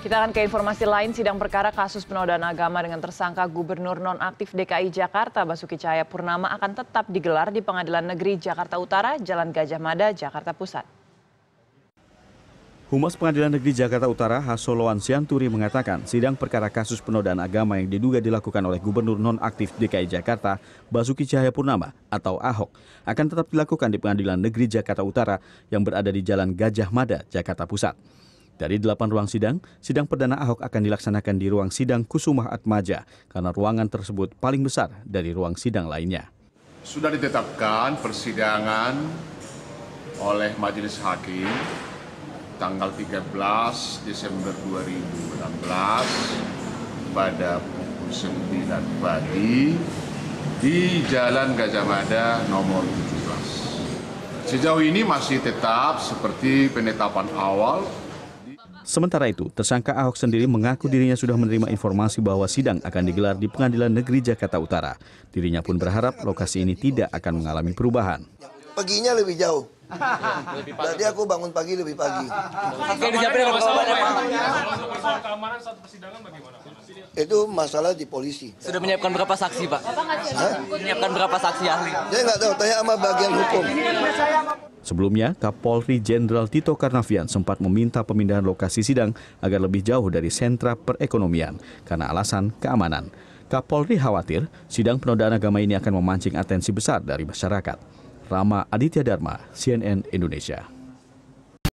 Kita akan ke informasi lain, sidang perkara kasus penodaan agama dengan tersangka Gubernur Nonaktif DKI Jakarta Basuki Cahaya Purnama akan tetap digelar di Pengadilan Negeri Jakarta Utara, Jalan Gajah Mada, Jakarta Pusat. Humas Pengadilan Negeri Jakarta Utara, Hasoloan Sianturi mengatakan sidang perkara kasus penodaan agama yang diduga dilakukan oleh Gubernur Nonaktif DKI Jakarta, Basuki Cahaya Purnama atau AHOK, akan tetap dilakukan di Pengadilan Negeri Jakarta Utara yang berada di Jalan Gajah Mada, Jakarta Pusat. Dari delapan ruang sidang, sidang perdana Ahok akan dilaksanakan di ruang sidang Kusumah Atmaja karena ruangan tersebut paling besar dari ruang sidang lainnya. Sudah ditetapkan persidangan oleh Majelis Hakim tanggal 13 Desember 2016 pada pukul 9 pagi di Jalan Gajah Mada nomor 17. Sejauh ini masih tetap seperti penetapan awal Sementara itu, tersangka Ahok sendiri mengaku dirinya sudah menerima informasi bahwa sidang akan digelar di Pengadilan Negeri Jakarta Utara. Dirinya pun berharap lokasi ini tidak akan mengalami perubahan. Paginya lebih jauh. Berarti aku bangun pagi lebih pagi. Kayak disiapin sama keamanan saat persidangan bagaimana? Itu masalah di polisi. Sudah menyiapkan berapa saksi, Pak? Menyiapkan berapa saksi ahli? Saya nggak tahu, tanya sama bagian hukum. Sebelumnya, Kapolri Jenderal Tito Karnavian sempat meminta pemindahan lokasi sidang agar lebih jauh dari sentra perekonomian karena alasan keamanan. Kapolri khawatir sidang penodaan agama ini akan memancing atensi besar dari masyarakat. Rama Aditya Dharma, CNN Indonesia.